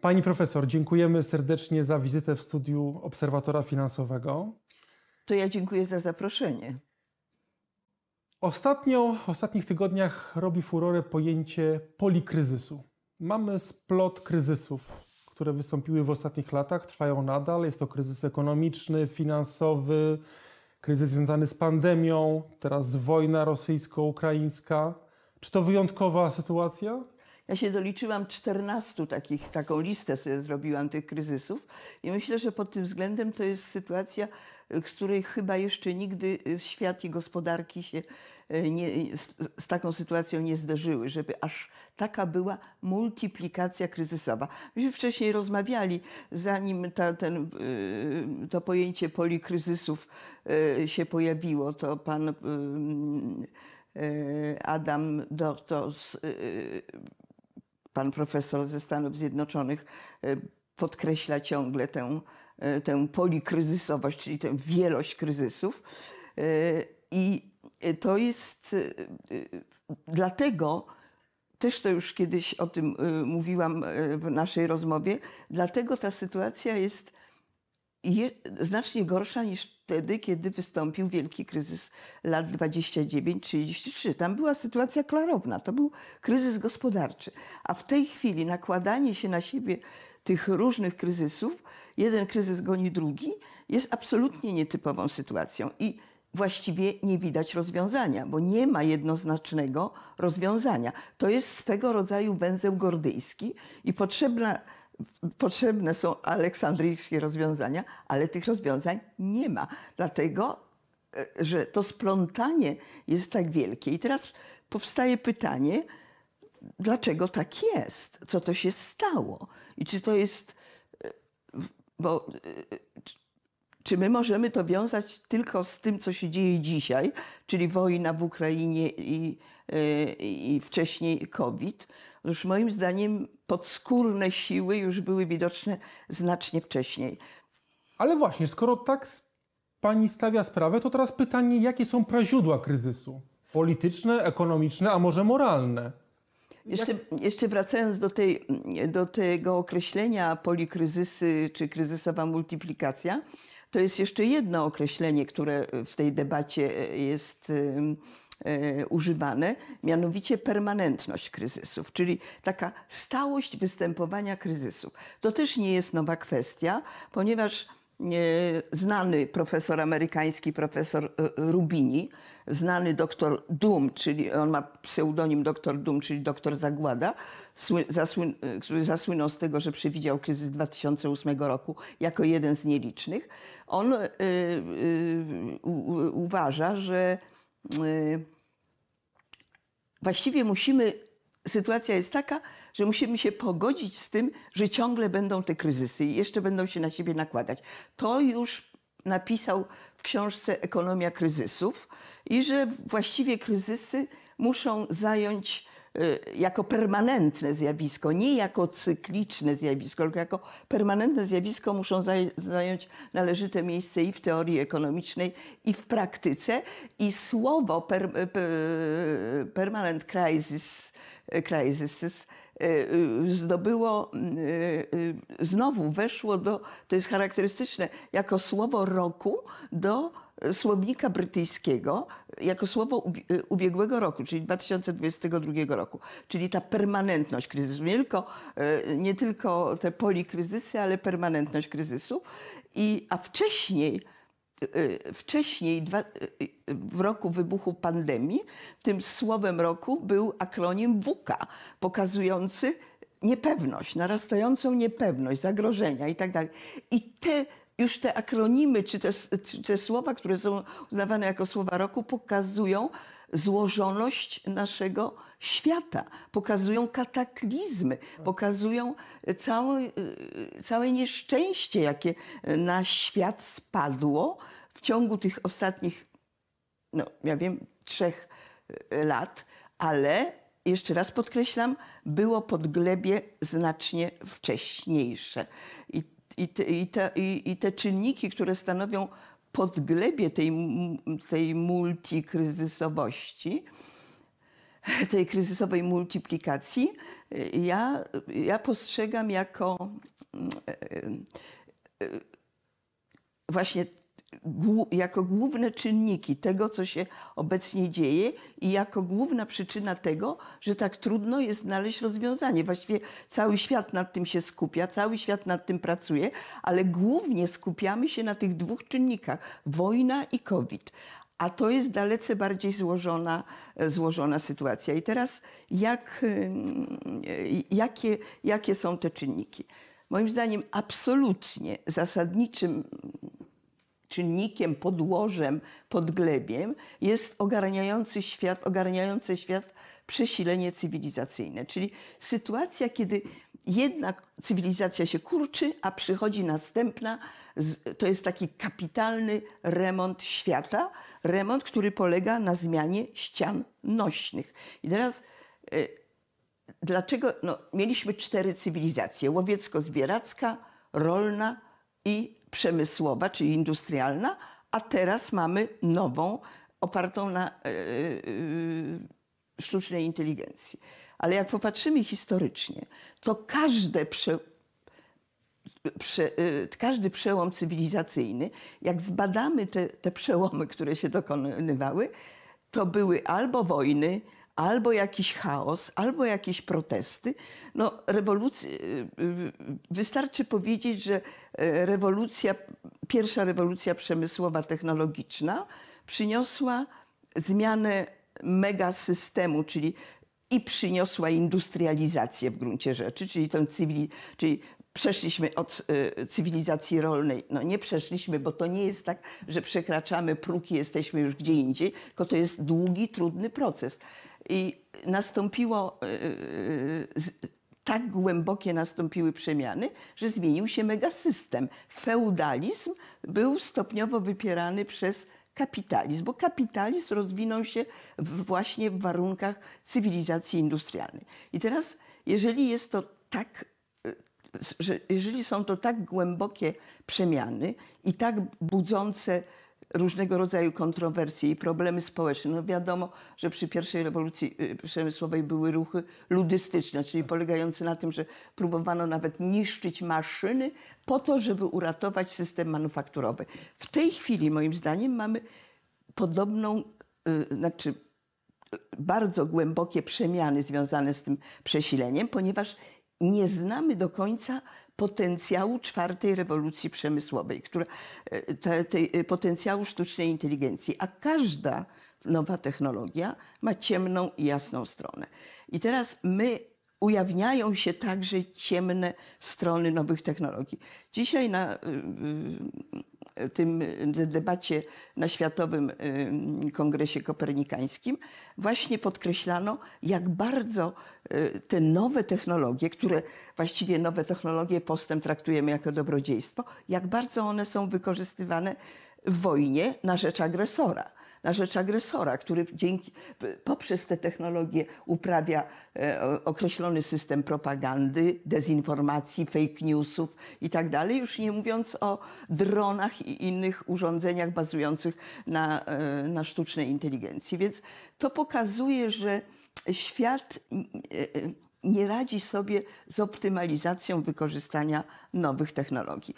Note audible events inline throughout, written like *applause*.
Pani profesor, dziękujemy serdecznie za wizytę w studiu Obserwatora Finansowego. To ja dziękuję za zaproszenie. Ostatnio, w ostatnich tygodniach robi furorę pojęcie polikryzysu. Mamy splot kryzysów, które wystąpiły w ostatnich latach, trwają nadal. Jest to kryzys ekonomiczny, finansowy, kryzys związany z pandemią, teraz wojna rosyjsko-ukraińska. Czy to wyjątkowa sytuacja? Ja się doliczyłam 14 takich, taką listę sobie zrobiłam tych kryzysów i myślę, że pod tym względem to jest sytuacja, y, z której chyba jeszcze nigdy y, świat i gospodarki się y, nie, z, z, taką sytuacją nie zderzyły, żeby aż taka była multiplikacja kryzysowa. Myśmy wcześniej rozmawiali, zanim ta, ten, to pojęcie polikryzysów się pojawiło, to pan Adam Dortos pan profesor ze Stanów Zjednoczonych e, podkreśla ciągle tę, e, tę polikryzysowość, czyli tę wielość kryzysów. E, I to jest dlatego, też to już kiedyś o tym mówiłam w naszej rozmowie, dlatego ta sytuacja jest je, znacznie gorsza niż wtedy, kiedy wystąpił wielki kryzys lat 29-33. Tam była sytuacja klarowna, to był kryzys gospodarczy. A w tej chwili nakładanie się na siebie tych różnych kryzysów, jeden kryzys goni drugi, jest absolutnie nietypową sytuacją. I właściwie nie widać rozwiązania, bo nie ma jednoznacznego rozwiązania. To jest swego rodzaju węzeł gordyjski i potrzebna potrzebne są aleksandryjskie rozwiązania, ale tych rozwiązań nie ma, dlatego e, że to splątanie jest tak wielkie. I teraz powstaje pytanie, dlaczego tak jest? Co to się stało? I czy to jest. E, bo, e, czy my możemy to wiązać tylko z tym, co się dzieje dzisiaj, czyli wojna w Ukrainie i, i wcześniej COVID? Otóż moim zdaniem podskórne siły już były widoczne znacznie wcześniej. Ale właśnie, skoro tak pani stawia sprawę, to teraz pytanie, jakie są praźródła kryzysu? Polityczne, ekonomiczne, a może moralne? Jeszcze, jeszcze, wracając do, tej, do, tego określenia polikryzysy czy kryzysowa multiplikacja, to jest jeszcze jedno określenie, które w tej debacie e, jest E, używane, mianowicie permanentność kryzysów, czyli taka stałość występowania kryzysów. To też nie jest nowa kwestia, ponieważ e, znany profesor amerykański, profesor e, Rubini, znany doktor Dum, czyli on ma pseudonim doktor Dum, czyli doktor Zagłada, który zasłynął z tego, że przewidział kryzys 2008 roku jako jeden z nielicznych. On uważa, że Y, właściwie musimy, sytuacja jest taka, że musimy się pogodzić z tym, że ciągle będą te kryzysy i jeszcze będą się na siebie nakładać. To już napisał w książce Ekonomia kryzysów i że właściwie kryzysy muszą zająć Y, jako permanentne zjawisko, nie jako cykliczne zjawisko, tylko jako permanentne zjawisko muszą zająć należyte miejsce i w teorii ekonomicznej, i w praktyce. I słowo per, y, per, y, permanent crisis, crisis zdobyło, znowu weszło do, to jest charakterystyczne, jako słowo roku do słownika brytyjskiego jako słowo ubiegłego roku, czyli 2022 roku. Czyli ta permanentność kryzysu, nie tylko, e, nie tylko te polikryzysy, ale permanentność kryzysu. I, a wcześniej, e, wcześniej e, w roku wybuchu pandemii, tym słowem roku był akronim WUKA, pokazujący niepewność, narastającą niepewność, zagrożenia itd. Tak I te już te akronimy, czy te, czy te słowa, które są uznawane jako słowa roku, pokazują złożoność naszego świata, pokazują kataklizmy, pokazują całe, y, całe nieszczęście, jakie na świat spadło w ciągu tych ostatnich, no ja wiem, trzech y, lat, ale jeszcze raz podkreślam, było pod glebie znacznie wcześniejsze. I i te, i, te, i te czynniki, które stanowią podglebie tej, tej multikryzysowości, tej kryzysowej multiplikacji, ja, ja postrzegam jako mm, e, e, właśnie jako główne czynniki tego, co się obecnie dzieje i jako główna przyczyna tego, że tak trudno jest znaleźć rozwiązanie. Właściwie cały świat nad tym się skupia, cały świat nad tym pracuje, ale głównie skupiamy się na tych dwóch czynnikach wojna i COVID. A to jest dalece bardziej złożona, e, złożona sytuacja. I teraz jak, jakie, jakie są te czynniki? Moim zdaniem absolutnie zasadniczym czynnikiem, podłożem, podglebiem jest ogarniający świat, ogarniające świat przesilenie cywilizacyjne, czyli sytuacja, kiedy jedna cywilizacja się kurczy, a przychodzi następna. To jest taki kapitalny remont świata, remont, który polega na zmianie ścian nośnych. I teraz e, dlaczego no, mieliśmy cztery cywilizacje: łowiecko-zbieracka, rolna i przemysłowa, czyli industrialna, a teraz mamy nową, opartą na yy, yy, sztucznej inteligencji. Ale jak popatrzymy historycznie, to każde prze, prze, każdy przełom cywilizacyjny, jak zbadamy te, te przełomy, które się dokonywały, to były albo wojny, albo jakiś chaos, albo jakieś protesty. No, rewolucja, y, y, wystarczy powiedzieć, że y, rewolucja, pierwsza rewolucja przemysłowa, technologiczna przyniosła zmianę megasystemu, czyli i przyniosła industrializację w gruncie rzeczy, czyli tę cywili, czyli przeszliśmy od cywilizacji rolnej. No nie przeszliśmy, bo to nie jest tak, że przekraczamy próg i jesteśmy już gdzie indziej, tylko to jest długi, trudny proces. I nastąpiło e, e, tak głębokie nastąpiły przemiany, że zmienił się megasystem. Feudalizm był stopniowo wypierany przez kapitalizm, bo kapitalizm rozwinął się właśnie w warunkach cywilizacji industrialnej. I teraz, jeżeli jest to tak, e, jeżeli są to tak głębokie przemiany i tak budzące różnego rodzaju kontrowersje i problemy społeczne. No wiadomo, że przy pierwszej rewolucji y, przemysłowej były ruchy ludystyczne, czyli polegające na tym, że próbowano nawet niszczyć maszyny po to, żeby uratować system manufakturowy. W tej chwili, moim zdaniem, mamy podobną, y, znaczy y, bardzo głębokie przemiany związane z tym przesileniem, ponieważ nie znamy do końca potencjału czwartej rewolucji przemysłowej, która, e, te, te, e, potencjału sztucznej inteligencji, a każda nowa technologia ma ciemną i jasną stronę. I teraz my ujawniają się także ciemne strony nowych technologii. Dzisiaj na, y, y, tym debacie na Światowym y, Kongresie Kopernikańskim, właśnie podkreślano, jak bardzo y, te nowe technologie, które właściwie nowe technologie, postęp traktujemy jako dobrodziejstwo, jak bardzo one są wykorzystywane w wojnie na rzecz agresora na rzecz agresora, który dzięki, poprzez te technologie uprawia e, określony system propagandy, dezinformacji, fake newsów i tak dalej, już nie mówiąc o dronach i innych urządzeniach bazujących na, e, na sztucznej inteligencji. Więc to pokazuje, że świat e, nie radzi sobie z optymalizacją wykorzystania nowych technologii.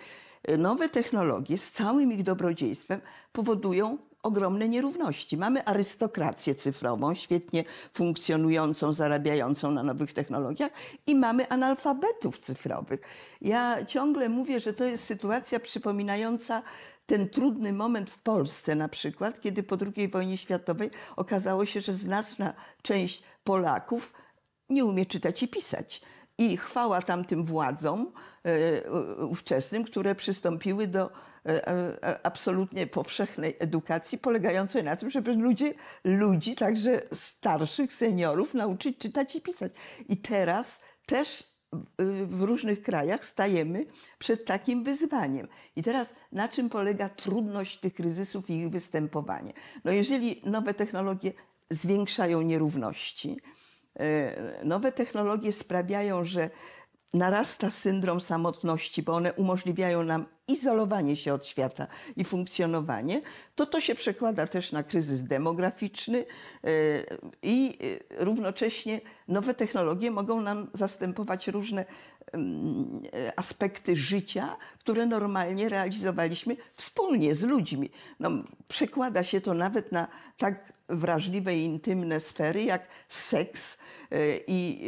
Nowe technologie z całym ich dobrodziejstwem powodują ogromne nierówności. Mamy arystokrację cyfrową, świetnie funkcjonującą, zarabiającą na nowych technologiach i mamy analfabetów cyfrowych. Ja ciągle mówię, że to jest sytuacja przypominająca ten trudny moment w Polsce na przykład, kiedy po II wojnie światowej okazało się, że znaczna część Polaków nie umie czytać i pisać. I chwała tamtym władzom e, ówczesnym, które przystąpiły do e, e, absolutnie powszechnej edukacji, polegającej na tym, żeby ludzie, ludzi, także starszych seniorów, nauczyć czytać i pisać. I teraz też w różnych krajach stajemy przed takim wyzwaniem. I teraz na czym polega trudność tych kryzysów i ich występowanie? No jeżeli nowe technologie zwiększają nierówności, E, nowe technologie sprawiają, że narasta syndrom samotności, bo one umożliwiają nam izolowanie się od świata i funkcjonowanie, to to się przekłada też na kryzys demograficzny e, i równocześnie nowe technologie mogą nam zastępować różne mm, aspekty życia, które normalnie realizowaliśmy wspólnie z ludźmi. No, przekłada się to nawet na tak wrażliwe i intymne sfery jak seks, i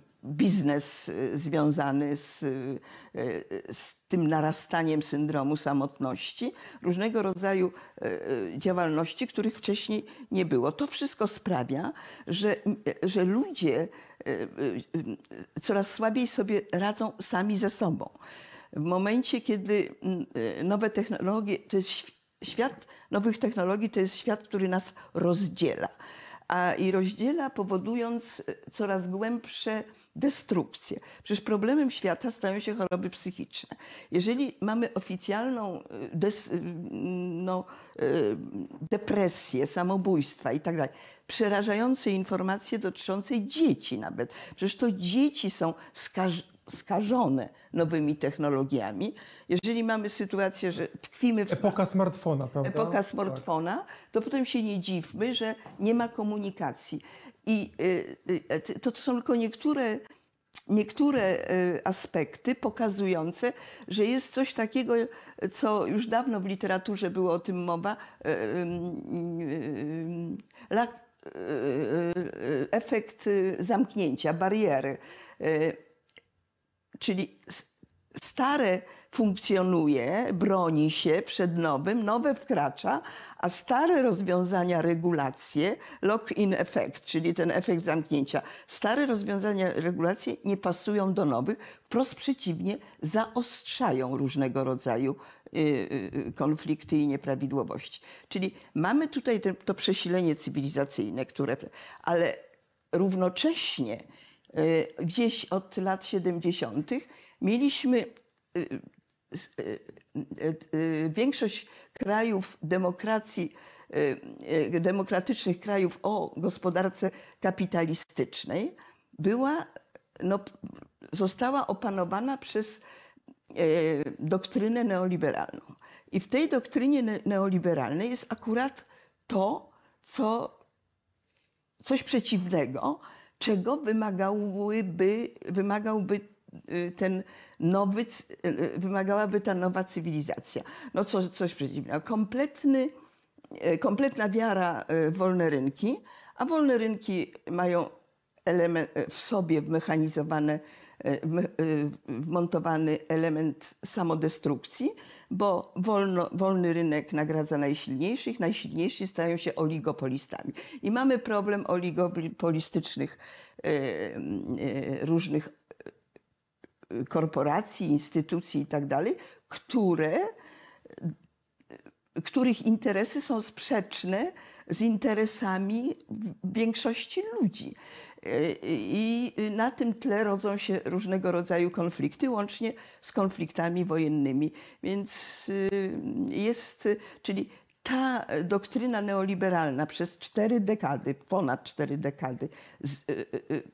y, biznes y, związany z, y, z tym narastaniem syndromu samotności, różnego rodzaju działalności, których wcześniej nie było. To wszystko sprawia, że, że ludzie coraz słabiej sobie radzą sami ze sobą. W momencie, kiedy mm, nowe technologie, to jest świat nowych technologii, to jest świat, który nas rozdziela a, i rozdziela, powodując e, coraz głębsze destrukcję. Przecież problemem świata stają się choroby psychiczne. Jeżeli mamy oficjalną e, des, e, no, depresję, samobójstwa i tak dalej, przerażające informacje dotyczące dzieci nawet. Przecież to dzieci są skaż skażone nowymi technologiami. Jeżeli mamy sytuację, że tkwimy w... Epoka smartfona, prawda? Epoka tak. smartfona, to potem się nie dziwmy, że nie ma komunikacji. I y, y, to są tylko niektóre, niektóre y, aspekty pokazujące, że jest coś takiego, co już dawno w literaturze było o tym mowa, efekt zamknięcia, bariery Czyli stare funkcjonuje, broni się przed nowym, nowe wkracza, a stare rozwiązania, regulacje, lock-in efekt, czyli ten efekt zamknięcia, stare rozwiązania, regulacje nie pasują do nowych, wprost przeciwnie, zaostrzają różnego rodzaju y, y, y, konflikty i nieprawidłowości. Czyli mamy tutaj to przesilenie cywilizacyjne, które, ale równocześnie E, gdzieś od lat 70. mieliśmy y, y, y, większość krajów demokracji, demokratycznych krajów o gospodarce kapitalistycznej była, no, została opanowana przez e, doktrynę neoliberalną. I w tej doktrynie neoliberalnej jest akurat to, co, coś przeciwnego, czego wymagałyby, wymagałby y, ten nowy, y, y, wymagałaby ta nowa cywilizacja. No co, coś przeciwnego. Kompletny, kompletna wiara w wolne rynki, a wolne rynki mają element, w sobie wmechanizowane Y, y, wmontowany element samodestrukcji, bo wolno, wolny rynek nagradza najsilniejszych, najsilniejsi stają się oligopolistami. I mamy problem oligopolistycznych y, różnych korporacji, instytucji itd., tak które których interesy są sprzeczne z interesami większości ludzi. Y, I na tym tle rodzą się różnego rodzaju konflikty, łącznie z konfliktami wojennymi. Więc y, jest, czyli ta doktryna neoliberalna przez cztery dekady, ponad cztery dekady, z, y,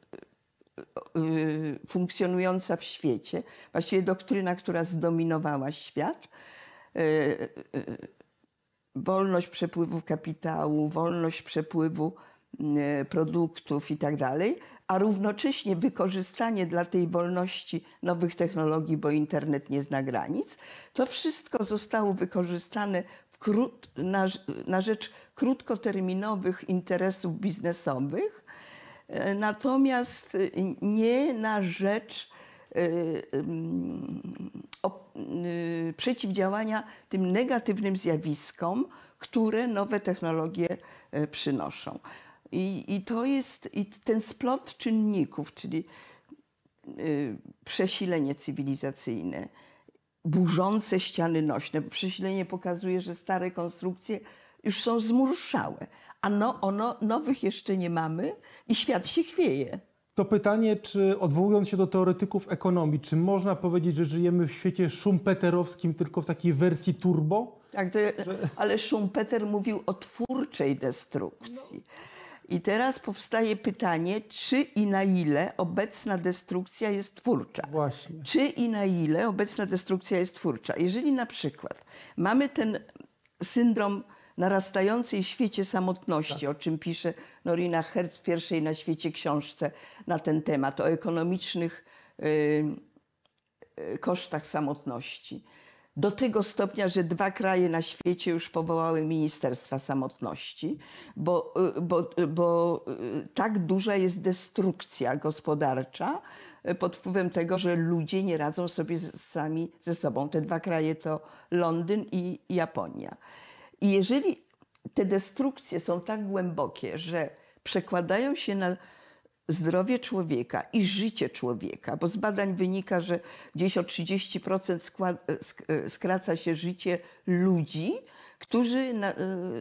funkcjonująca w świecie, właściwie doktryna, która zdominowała świat, wolność przepływu kapitału, wolność przepływu Mm, e, produktów i tak dalej, a równocześnie wykorzystanie dla tej wolności nowych technologii, bo internet nie zna granic, to wszystko zostało wykorzystane krót, na, na rzecz krótkoterminowych interesów biznesowych, e, natomiast e, nie na rzecz przeciwdziałania tym negatywnym zjawiskom, które nowe technologie przynoszą. I, i to jest i ten splot czynników, czyli y, przesilenie cywilizacyjne, burzące ściany nośne, bo przesilenie pokazuje, że stare konstrukcje już są zmurszałe, a no, ono, nowych jeszcze nie mamy i świat się chwieje. To pytanie, czy odwołując się do teoretyków ekonomii, czy można powiedzieć, że żyjemy w świecie szumpeterowskim, tylko w takiej wersji turbo? Tak, to, że... ale Schumpeter mówił o twórczej destrukcji. No. I teraz powstaje pytanie, czy i na ile obecna destrukcja jest twórcza? Właśnie. Czy i na ile obecna destrukcja jest twórcza? Jeżeli na przykład mamy ten syndrom narastającej świecie samotności, tak. o czym pisze Norina Herz w pierwszej na świecie książce na ten temat, o ekonomicznych y, y, kosztach samotności do tego stopnia, że dwa kraje na świecie już powołały Ministerstwa Samotności, bo, y, bo, y, bo y, tak duża jest destrukcja gospodarcza pod wpływem tego, że ludzie nie radzą sobie sami ze sobą. Te dwa kraje to Londyn i Japonia. I jeżeli te destrukcje są tak głębokie, że przekładają się na zdrowie człowieka i życie człowieka, bo z badań wynika, że gdzieś o 30% e, skraca się życie ludzi, którzy e,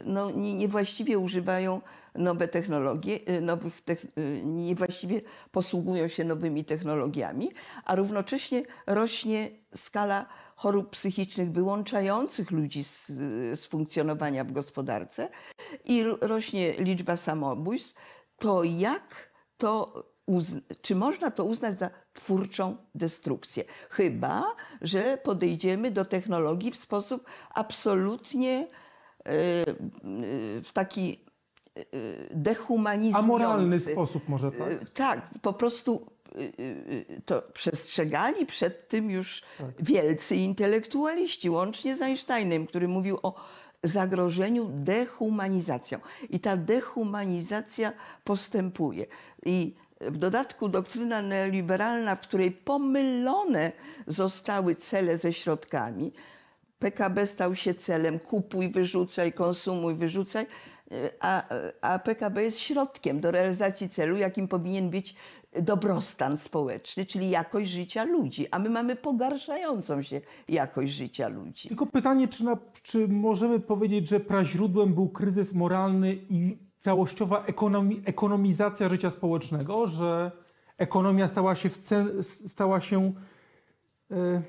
no, niewłaściwie używają nowe technologie, e, nowych te, niewłaściwie posługują się nowymi technologiami, a równocześnie rośnie skala chorób psychicznych wyłączających ludzi z, z funkcjonowania w gospodarce i rośnie liczba samobójstw, to jak to czy można to uznać za twórczą destrukcję? Chyba, że podejdziemy do technologii w sposób absolutnie e, w taki e, dehumanizujący. Amoralny sposób może e, tak? Tak, po prostu to przestrzegali przed tym już tak. wielcy intelektualiści, łącznie z Einsteinem, który mówił o zagrożeniu dehumanizacją. I ta dehumanizacja postępuje. I w dodatku doktryna neoliberalna, w której pomylone zostały cele ze środkami, PKB stał się celem kupuj, wyrzucaj, konsumuj, wyrzucaj, e, a, e, a PKB jest środkiem do realizacji celu, jakim powinien być dobrostan społeczny, czyli jakość życia ludzi, a my mamy pogarszającą się jakość życia ludzi. Tylko pytanie, czy, na, czy możemy powiedzieć, że praźródłem był kryzys moralny i całościowa ekonomi ekonomizacja życia społecznego, że ekonomia stała się, w cen, stała się yy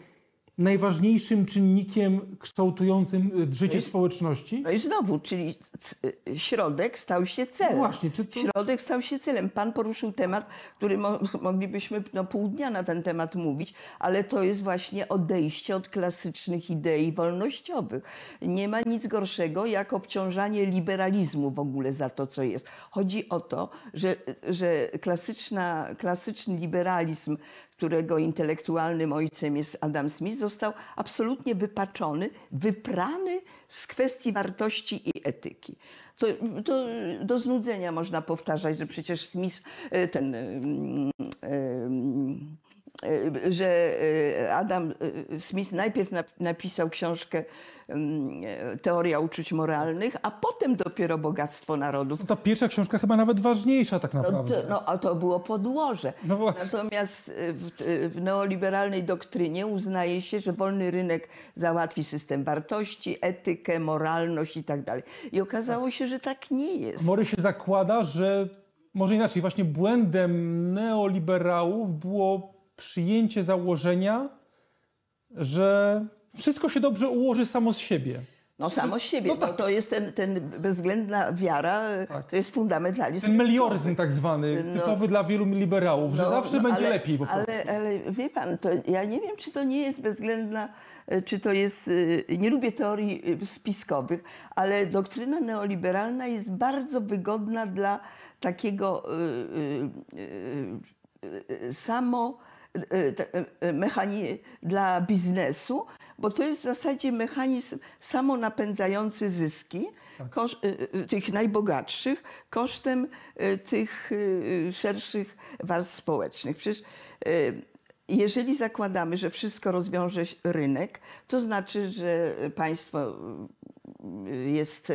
najważniejszym czynnikiem kształtującym y, życie społeczności? No i znowu, czyli y, środek stał się celem. Właśnie, czy to... Środek stał się celem. Pan poruszył temat, który mo *laughs* moglibyśmy no, pół dnia na ten temat mówić, ale to jest właśnie odejście od klasycznych idei wolnościowych. Nie ma nic gorszego jak obciążanie liberalizmu w ogóle za to, co jest. Chodzi o to, że, że klasyczna, klasyczny liberalizm, którego intelektualnym ojcem jest Adam Smith, został absolutnie wypaczony, wyprany z kwestii wartości i etyki. To, to do znudzenia można powtarzać, że przecież Smith, e, ten. Yy, yy, E, że e, Adam e, Smith najpierw napisał książkę mm, Teoria uczuć moralnych, a potem dopiero Bogactwo Narodów. ta pierwsza książka chyba nawet ważniejsza tak naprawdę. No, to, no a to było podłoże. No Natomiast w, w, neoliberalnej doktrynie uznaje się, że wolny rynek załatwi system wartości, etykę, moralność i tak dalej. I okazało się, że tak nie jest. Mory się zakłada, że może inaczej, właśnie błędem neoliberałów było przyjęcie założenia, że wszystko się dobrze ułoży samo z siebie. No samo z siebie, no tak. to jest ten, ten bezwzględna wiara, tak. to jest fundamentalizm. Ten melioryzm tak zwany, no, typowy dla wielu liberałów, no, że zawsze no, będzie ale, lepiej po prostu. Ale, wie pan, to ja nie wiem, czy to nie jest bezwzględna, e, czy to jest, e, nie lubię teorii e, spiskowych, ale doktryna neoliberalna jest bardzo wygodna dla takiego y, y, y, samo Y, y, y, mechani- dla biznesu, bo to jest w zasadzie mechanizm samonapędzający zyski tak. kosz- tych najbogatszych kosztem tych szerszych warstw społecznych. Przecież jeżeli zakładamy, że wszystko rozwiąże rynek, to znaczy, że państwo jest,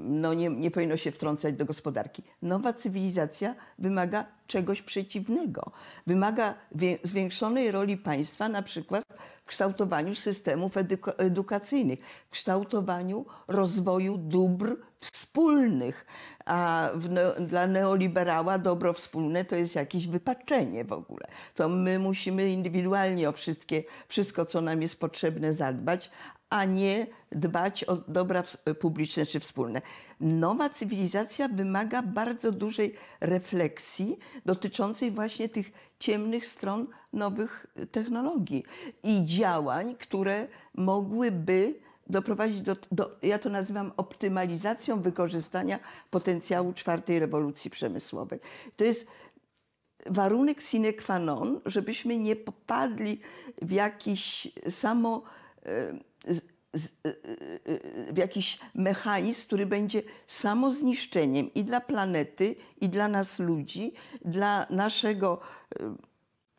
no nie, nie powinno się wtrącać do gospodarki. Nowa cywilizacja wymaga czegoś przeciwnego. Wymaga zwiększonej roli państwa, na przykład w kształtowaniu systemów edukacyjnych, kształtowaniu rozwoju dóbr wspólnych, a dla neoliberała dobro wspólne to jest jakieś wypaczenie w ogóle. To my musimy indywidualnie o wszystkie, wszystko, co nam jest potrzebne, zadbać, a nie dbać o dobra publiczne czy wspólne. Nowa cywilizacja wymaga bardzo dużej refleksji dotyczącej właśnie tych ciemnych stron nowych technologii i działań, które mogłyby doprowadzić do, do, ja to nazywam optymalizacją wykorzystania potencjału czwartej rewolucji przemysłowej. To jest warunek sine qua non, żebyśmy nie popadli w jakiś samo e, e, e, w jakiś mechanizm, który będzie samozniszczeniem i dla planety, i dla nas ludzi, dla naszego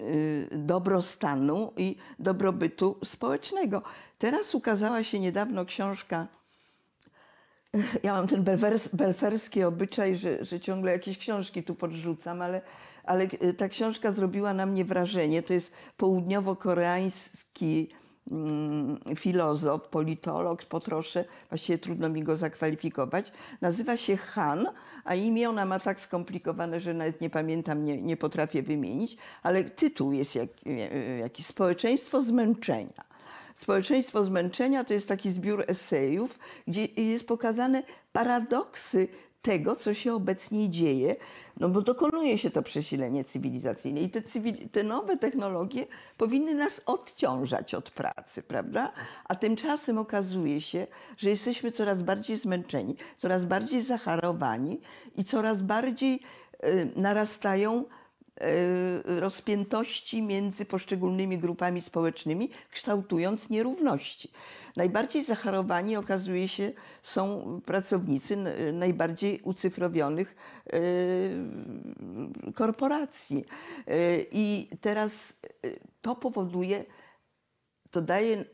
Y, dobrostanu i dobrobytu społecznego. Teraz ukazała się niedawno książka. *laughs* Ja mam ten belwers, belferski obyczaj, że, że ciągle jakieś książki tu podrzucam, ale, ale y, ta książka zrobiła na mnie wrażenie. To jest południowo-koreański Mm, filozof, politolog, potroszę, właściwie trudno mi go zakwalifikować. Nazywa się Han, a imię ona ma tak skomplikowane, że nawet nie pamiętam, nie, nie potrafię wymienić, ale tytuł jest e, e, jakiś jak Społeczeństwo zmęczenia. Społeczeństwo zmęczenia to jest taki zbiór esejów, gdzie jest pokazane paradoksy tego, co się obecnie dzieje, no bo dokonuje się to przesilenie cywilizacyjne i te, cywil, te nowe technologie powinny nas odciążać od pracy, prawda? A tymczasem okazuje się, że jesteśmy coraz bardziej zmęczeni, coraz bardziej zacharowani i coraz bardziej y, narastają E, rozpiętości między poszczególnymi grupami społecznymi, kształtując nierówności. Najbardziej zachorowani okazuje się są pracownicy najbardziej ucyfrowionych e, korporacji. E, I teraz to powoduje to daje e,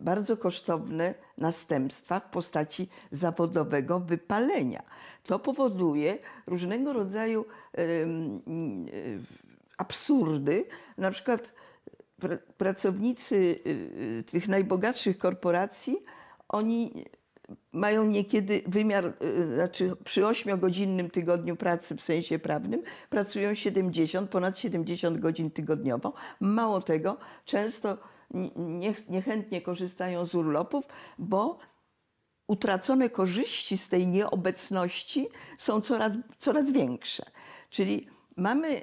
bardzo kosztowne następstwa w postaci zawodowego wypalenia. To powoduje różnego rodzaju e, absurdy, na przykład pracownicy e, tych najbogatszych korporacji, oni mają niekiedy wymiar, znaczy przy ośmiogodzinnym tygodniu pracy w sensie prawnym pracują 70, ponad 70 godzin tygodniowo. Mało tego, często niechętnie korzystają z urlopów, bo utracone korzyści z tej nieobecności są coraz, coraz większe. Czyli mamy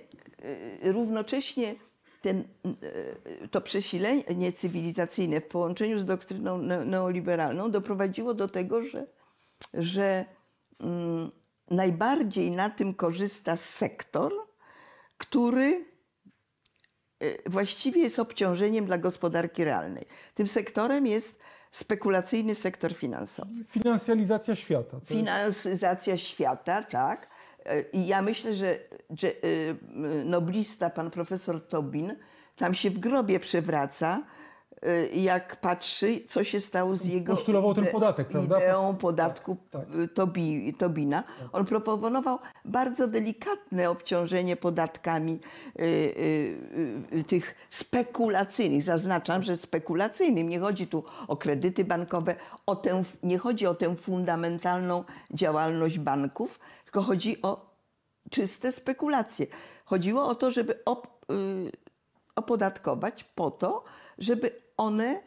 y, równocześnie ten, y, to przesilenie cywilizacyjne w połączeniu z doktryną neoliberalną doprowadziło do tego, że, że mm, najbardziej na tym korzysta sektor, który Y, właściwie jest obciążeniem dla gospodarki realnej. Tym sektorem jest spekulacyjny sektor finansowy. Finansjalizacja świata. Finansjalizacja jest... świata, tak. Y, I ja myślę, że, że y, noblista, pan profesor Tobin, tam się w grobie przewraca, Y, jak patrzy, co się stało z jego Postulował ten podatek, prawda? ideą tak, podatku tak, y, tak. Tobina. On proponował bardzo delikatne obciążenie podatkami y, y, y, tych spekulacyjnych. Zaznaczam, że spekulacyjnym. Nie chodzi tu o kredyty bankowe, o tę, nie chodzi o tę fundamentalną działalność banków, tylko chodzi o czyste spekulacje. Chodziło o to, żeby op, y, opodatkować po to, żeby one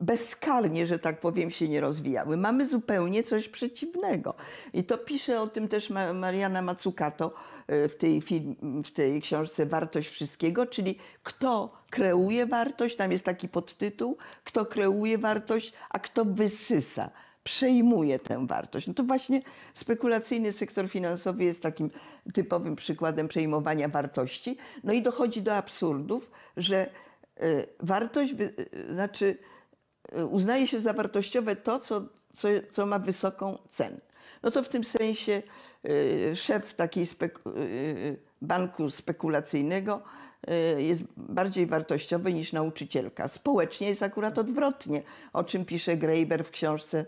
bezkarnie, że tak powiem, się nie rozwijały. Mamy zupełnie coś przeciwnego. I to pisze o tym też Mariana Mazzucato e, w tej, film, w tej książce Wartość Wszystkiego, czyli kto kreuje wartość, tam jest taki podtytuł, kto kreuje wartość, a kto wysysa przejmuje tę wartość. No to właśnie spekulacyjny sektor finansowy jest takim typowym przykładem przejmowania wartości. No i dochodzi do absurdów, że Y, wartość, y, znaczy y, uznaje się za wartościowe to, co, co, co ma wysoką cenę. No to w tym sensie szef takiej banku spekulacyjnego jest bardziej wartościowy niż nauczycielka. Społecznie jest akurat odwrotnie, o czym pisze Graeber w książce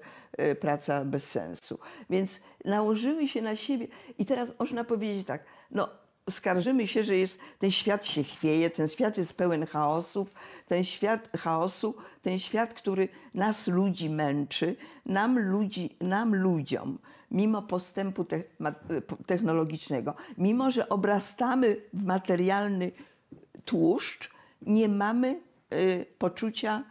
Praca bez sensu. Więc nałożyły się na siebie i teraz można powiedzieć tak, no skarżymy się, że jest, ten świat się chwieje, ten świat jest pełen chaosów, ten świat chaosu, ten świat, który nas ludzi męczy, nam, ludzi, nam ludziom, mimo postępu te, ma, technologicznego, mimo że obrastamy w materialny tłuszcz, nie mamy y, poczucia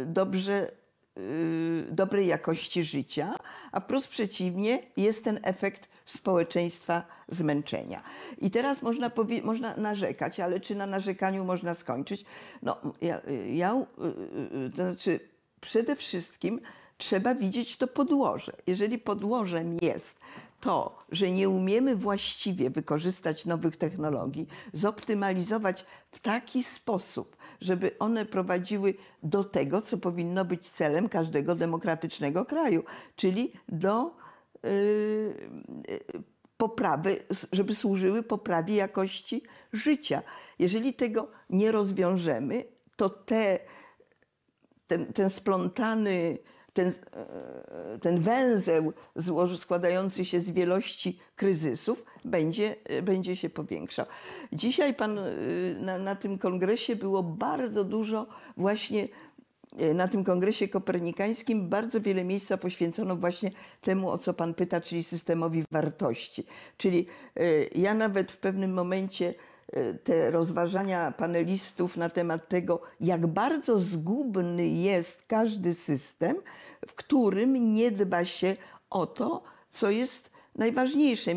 y, dobrze y, dobrej jakości życia, a plus przeciwnie jest ten efekt społeczeństwa zmęczenia. I teraz można, można narzekać, ale czy na narzekaniu można skończyć? No, ja, ja y, y, to znaczy, przede wszystkim trzeba widzieć to podłoże. Jeżeli podłożem jest to, że nie umiemy właściwie wykorzystać nowych technologii, zoptymalizować w taki sposób, żeby one prowadziły do tego, co powinno być celem każdego demokratycznego kraju, czyli do yy, poprawy, żeby służyły poprawie jakości życia. Jeżeli tego nie rozwiążemy, to te, ten, ten splątany, ten, e, ten węzeł złoży, składający się z wielości kryzysów będzie, e, będzie się powiększał. Dzisiaj pan e, na, na tym kongresie było bardzo dużo właśnie Y, na tym kongresie kopernikańskim bardzo wiele miejsca poświęcono właśnie temu, o co Pan pyta, czyli systemowi wartości. Czyli y, ja nawet w pewnym momencie y, te rozważania panelistów na temat tego, jak bardzo zgubny jest każdy system, w którym nie dba się o to, co jest najważniejsze,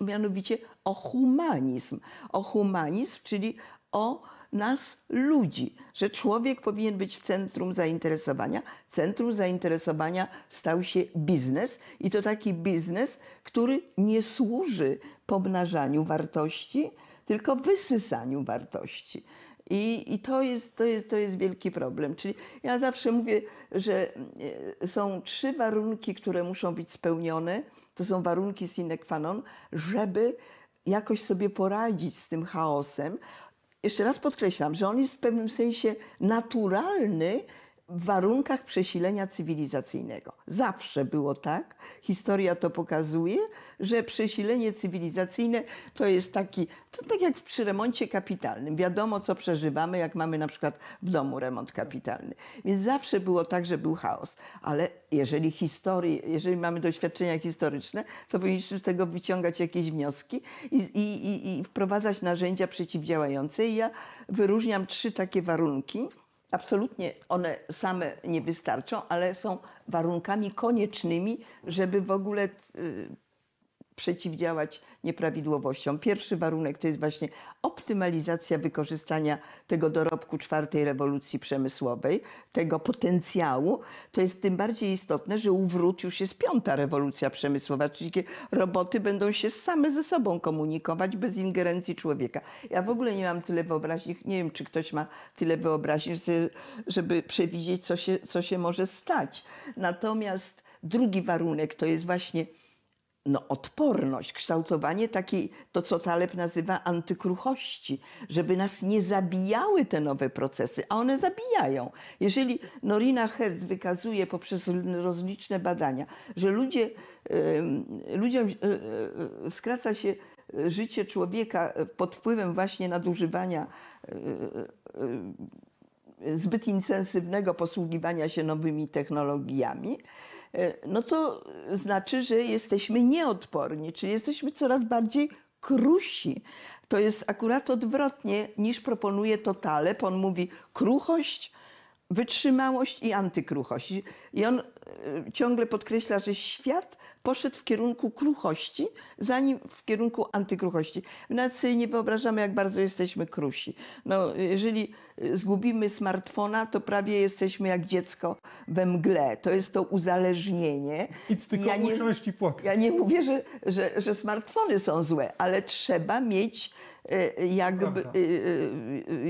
mianowicie o humanizm. O humanizm, czyli o nas ludzi, że człowiek powinien być w centrum zainteresowania. Centrum zainteresowania stał się biznes i to taki biznes, który nie służy pomnażaniu wartości, tylko wysysaniu wartości. I, i to, jest, to, jest, to jest wielki problem. Czyli ja zawsze mówię, że e, są trzy warunki, które muszą być spełnione. To są warunki sine qua non, żeby jakoś sobie poradzić z tym chaosem jeszcze raz podkreślam, że on jest w pewnym sensie naturalny warunkach przesilenia cywilizacyjnego. Zawsze było tak, historia to pokazuje, że przesilenie cywilizacyjne to jest taki, to tak jak przy remoncie kapitalnym. Wiadomo, co przeżywamy, jak mamy na przykład w domu remont kapitalny. Więc zawsze było tak, że był chaos. Ale jeżeli historii, jeżeli mamy doświadczenia historyczne, to powinniśmy z tego wyciągać jakieś wnioski i, i, i wprowadzać narzędzia przeciwdziałające. I ja wyróżniam trzy takie warunki absolutnie one same nie wystarczą, ale są warunkami koniecznymi, żeby w ogóle y, przeciwdziałać nieprawidłowościom. Pierwszy warunek to jest właśnie optymalizacja wykorzystania tego dorobku czwartej rewolucji przemysłowej, tego potencjału. To jest tym bardziej istotne, że u wrót już jest piąta rewolucja przemysłowa, czyli roboty będą się same ze sobą komunikować bez ingerencji człowieka. Ja w ogóle nie mam tyle wyobraźni, nie wiem czy ktoś ma tyle wyobraźni, żeby przewidzieć co się, co się może stać. Natomiast drugi warunek to jest właśnie no, odporność, kształtowanie takiej, to co Taleb nazywa antykruchości, żeby nas nie zabijały te nowe procesy, a one zabijają. Jeżeli Norina Hertz wykazuje poprzez rozliczne badania, że ludzie, y, ludziom y, skraca się e, życie człowieka pod wpływem właśnie nadużywania y, zbyt intensywnego posługiwania się nowymi technologiami, E, no to znaczy, że jesteśmy nieodporni, czyli jesteśmy coraz bardziej krusi. To jest akurat odwrotnie niż proponuje to Taleb. On mówi kruchość, wytrzymałość i antykruchość. I on Y, ciągle podkreśla, że świat poszedł w kierunku kruchości, zanim w kierunku antykruchości. Nawet sobie nie wyobrażamy, jak bardzo jesteśmy krusi. No, jeżeli y, zgubimy smartfona, to prawie jesteśmy jak dziecko we mgle. To jest to uzależnienie. I tylko ja nie, płakać. Ja nie mówię, że, że, że smartfony są złe, ale trzeba mieć y, jakby,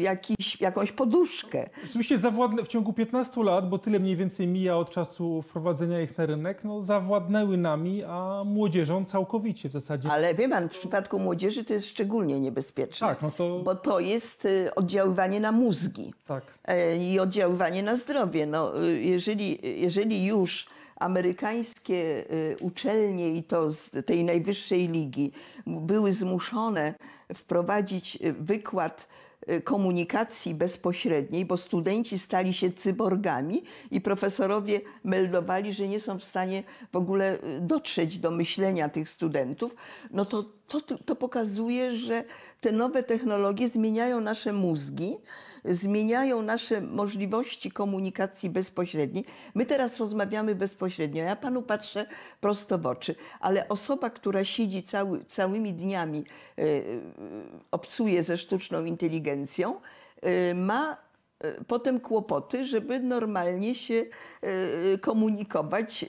jakiś, jakąś poduszkę. Oczywiście zawładnę w ciągu 15 lat, bo tyle mniej więcej mija od czasu wprowadzenia ich na rynek, no, zawładnęły nami, a młodzieżą całkowicie w zasadzie. Ale wie pan, w przypadku młodzieży to jest szczególnie niebezpieczne. Tak, no to... Bo to jest y, oddziaływanie na mózgi tak. E, i oddziaływanie na zdrowie. No, y, jeżeli, jeżeli już amerykańskie y, uczelnie i to z tej najwyższej ligi były zmuszone wprowadzić wykład Y, komunikacji bezpośredniej, bo studenci stali się cyborgami i profesorowie meldowali, że nie są w stanie w ogóle y, dotrzeć do myślenia tych studentów, no to, to, to pokazuje, że te nowe technologie zmieniają nasze mózgi zmieniają nasze możliwości komunikacji bezpośredniej. My teraz rozmawiamy bezpośrednio. Ja panu patrzę prosto w oczy, ale osoba, która siedzi cały, całymi dniami, e, e, obcuje ze sztuczną inteligencją, e, ma potem kłopoty, żeby normalnie się komunikować,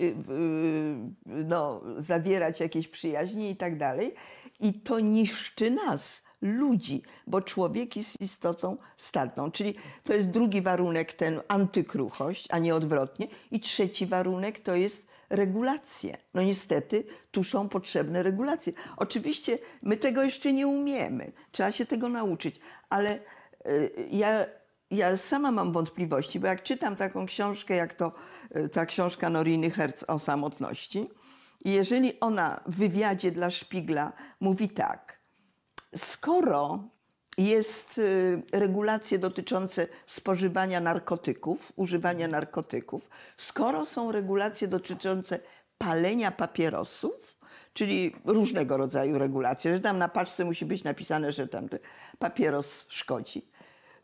no, zawierać jakieś przyjaźnie i tak dalej. I to niszczy nas ludzi, bo człowiek jest istotą stadną. Czyli to jest drugi warunek, ten antykruchość, a nie odwrotnie. I trzeci warunek to jest regulacje. No niestety tu są potrzebne regulacje. Oczywiście my tego jeszcze nie umiemy, trzeba się tego nauczyć, ale y, ja, ja sama mam wątpliwości, bo jak czytam taką książkę, jak to y, ta książka Noriny Herz o samotności, i jeżeli ona w wywiadzie dla Szpigla mówi tak, Skoro jest y, regulacje dotyczące spożywania narkotyków, używania narkotyków, skoro są regulacje dotyczące palenia papierosów, czyli różnego rodzaju regulacje, że tam na paczce musi być napisane, że tam papieros szkodzi,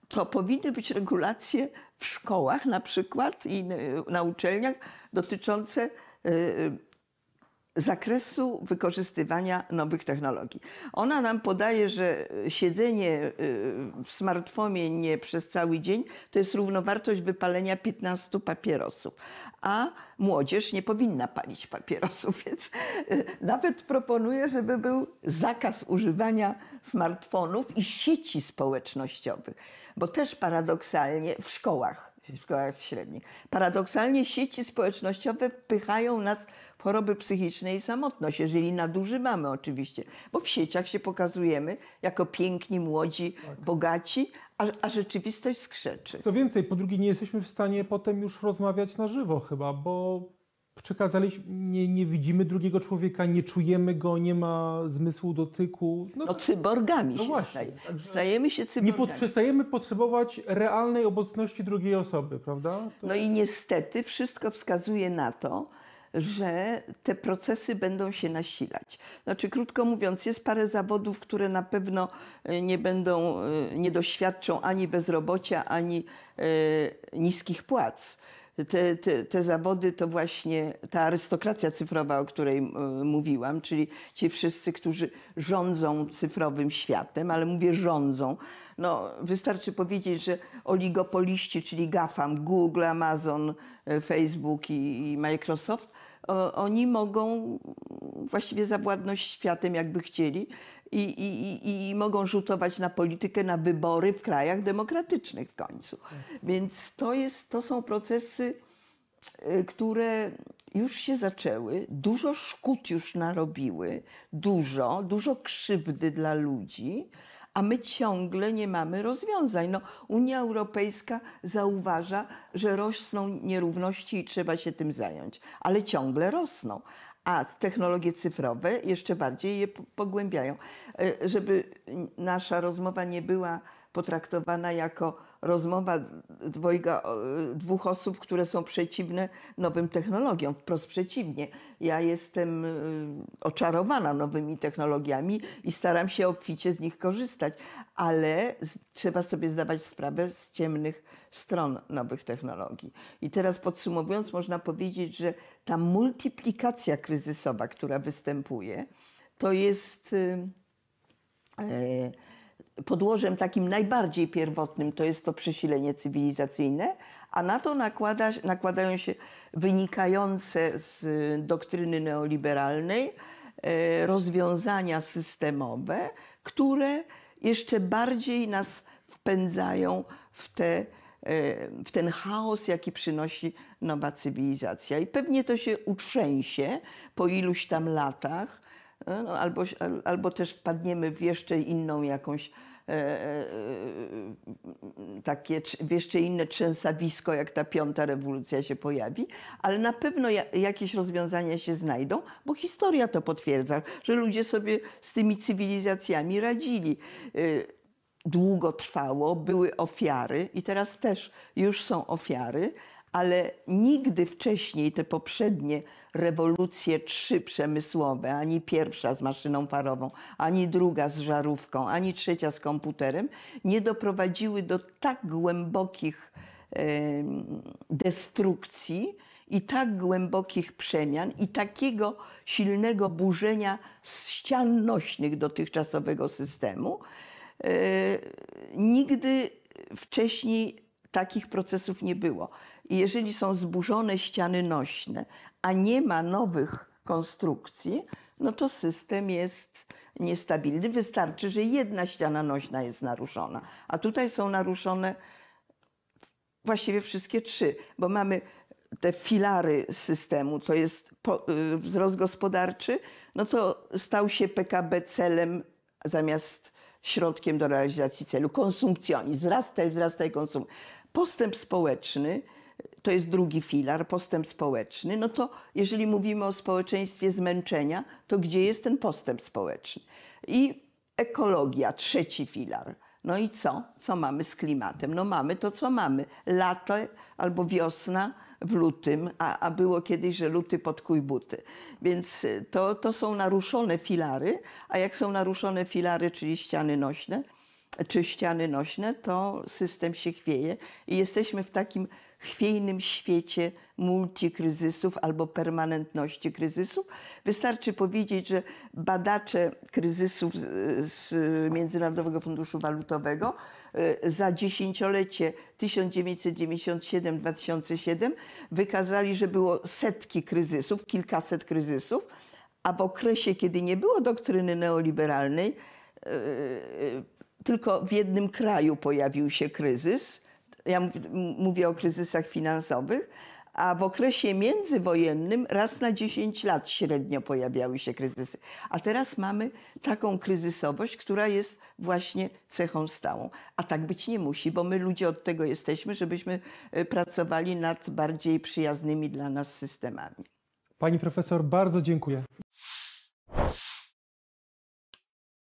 to powinny być regulacje w szkołach na przykład i na uczelniach dotyczące y, y, zakresu wykorzystywania nowych technologii. Ona nam podaje, że siedzenie y, w smartfonie nie przez cały dzień to jest równowartość wypalenia 15 papierosów, a młodzież nie powinna palić papierosów, *laughs* więc y, nawet proponuję, żeby był zakaz używania smartfonów i sieci społecznościowych, bo też paradoksalnie w szkołach w szkołach średnich. Paradoksalnie sieci społecznościowe wpychają nas w choroby psychiczne i samotność, jeżeli nadużywamy oczywiście, bo w sieciach się pokazujemy jako piękni, młodzi, tak. bogaci, a, a, rzeczywistość skrzeczy. Co więcej, po drugie nie jesteśmy w stanie potem już rozmawiać na żywo chyba, bo przekazaliśmy, nie, nie, widzimy drugiego człowieka, nie czujemy go, nie ma zmysłu dotyku. No, no cyborgami no się właśnie, staje. Stajemy się cyborgami. Nie pod, przestajemy potrzebować realnej obecności drugiej osoby, prawda? To... No i niestety wszystko wskazuje na to, że te procesy będą się nasilać. Znaczy, krótko mówiąc, jest parę zawodów, które na pewno e, nie będą, e, nie doświadczą ani bezrobocia, ani e, niskich płac te, te, te zawody to właśnie ta arystokracja cyfrowa, o której mówiłam, czyli ci wszyscy, którzy rządzą cyfrowym światem, ale mówię rządzą. No, wystarczy powiedzieć, że oligopoliści, czyli GAFAM, Google, Amazon, e, Facebook i, Microsoft, oni mogą właściwie zawładnąć światem, jakby chcieli, i, i, i, mogą rzutować na politykę, na wybory w krajach demokratycznych w końcu. Więc to, jest, to są procesy, y, które już się zaczęły, dużo szkód już narobiły, dużo, dużo krzywdy dla ludzi, a my ciągle nie mamy rozwiązań. No, Unia Europejska zauważa, że rosną nierówności i trzeba się tym zająć, ale ciągle rosną a technologie cyfrowe jeszcze bardziej je pogłębiają. E, żeby nasza rozmowa nie była potraktowana jako rozmowa dwojga, dwóch osób, które są przeciwne nowym technologiom. Wprost przeciwnie. Ja jestem e, oczarowana nowymi technologiami i staram się obficie z nich korzystać, ale trzeba sobie zdawać sprawę z ciemnych stron nowych technologii. I teraz podsumowując, można powiedzieć, że ta multiplikacja kryzysowa, która występuje, to jest y, y, podłożem takim najbardziej pierwotnym, to jest to przesilenie cywilizacyjne, a na to nakłada, nakładają się wynikające z doktryny neoliberalnej y, rozwiązania systemowe, które jeszcze bardziej nas wpędzają w te Y, w ten chaos, jaki przynosi nowa cywilizacja. I pewnie to się utrzęsie po iluś tam latach, y, no, albo, albo też wpadniemy w jeszcze inną jakąś e, e, y, takie jeszcze inne trzęsawisko, jak ta piąta rewolucja się pojawi, ale na pewno jakieś rozwiązania się znajdą, bo historia to potwierdza, że ludzie sobie z tymi cywilizacjami radzili długo trwało, były ofiary i teraz też już są ofiary, ale nigdy wcześniej te poprzednie rewolucje trzy przemysłowe, ani pierwsza z maszyną parową, ani druga z żarówką, ani trzecia z komputerem, nie doprowadziły do tak głębokich e, destrukcji i tak głębokich przemian i takiego silnego burzenia ścian nośnych dotychczasowego systemu, E, nigdy wcześniej takich procesów nie było. jeżeli są zburzone ściany nośne, a nie ma nowych konstrukcji, no to system jest niestabilny. Wystarczy, że jedna ściana nośna jest naruszona, a tutaj są naruszone właściwie wszystkie trzy, bo mamy te filary systemu, to jest y, wzrost gospodarczy, no to stał się PKB celem zamiast środkiem do realizacji celu. Konsumpcjonizm, wzrasta, wzrasta i konsum. Postęp społeczny, to jest drugi filar, postęp społeczny, no to jeżeli mówimy o społeczeństwie zmęczenia, to gdzie jest ten postęp społeczny? I ekologia, trzeci filar. No i co? Co mamy z klimatem? No mamy to, co mamy. Lato albo wiosna w lutym, a, a było kiedyś, że luty pod buty. Więc y, to, to są naruszone filary, a jak są naruszone filary, czyli ściany nośne, czy ściany nośne, to system się chwieje i jesteśmy w takim chwiejnym świecie multikryzysów albo permanentności kryzysów. Wystarczy powiedzieć, że badacze kryzysów z Międzynarodowego Funduszu Walutowego e, za dziesięciolecie 1997-2007 wykazali, że było setki kryzysów, kilkaset kryzysów, a w okresie, kiedy nie było doktryny neoliberalnej, e, e, tylko w jednym kraju pojawił się kryzys ja mówię o kryzysach finansowych, a w okresie międzywojennym raz na 10 lat średnio pojawiały się kryzysy. A teraz mamy taką kryzysowość, która jest właśnie cechą stałą. A tak być nie musi, bo my ludzie od tego jesteśmy, żebyśmy y, pracowali nad bardziej przyjaznymi dla nas systemami. Pani profesor, bardzo dziękuję.